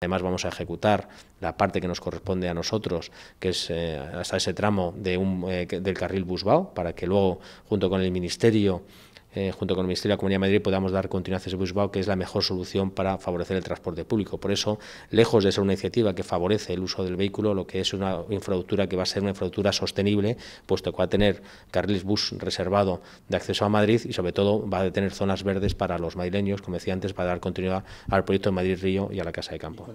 Además vamos a ejecutar la parte que nos corresponde a nosotros, que es eh, hasta ese tramo de un, eh, del carril Busbao, para que luego, junto con el Ministerio, eh, junto con el Ministerio de la Comunidad de Madrid, podamos dar continuidad a ese Busbao, que es la mejor solución para favorecer el transporte público. Por eso, lejos de ser una iniciativa que favorece el uso del vehículo, lo que es una infraestructura que va a ser una infraestructura sostenible, puesto que va a tener carriles bus reservado de acceso a Madrid y, sobre todo, va a tener zonas verdes para los madrileños, como decía antes, para dar continuidad al proyecto de Madrid Río y a la Casa de Campo.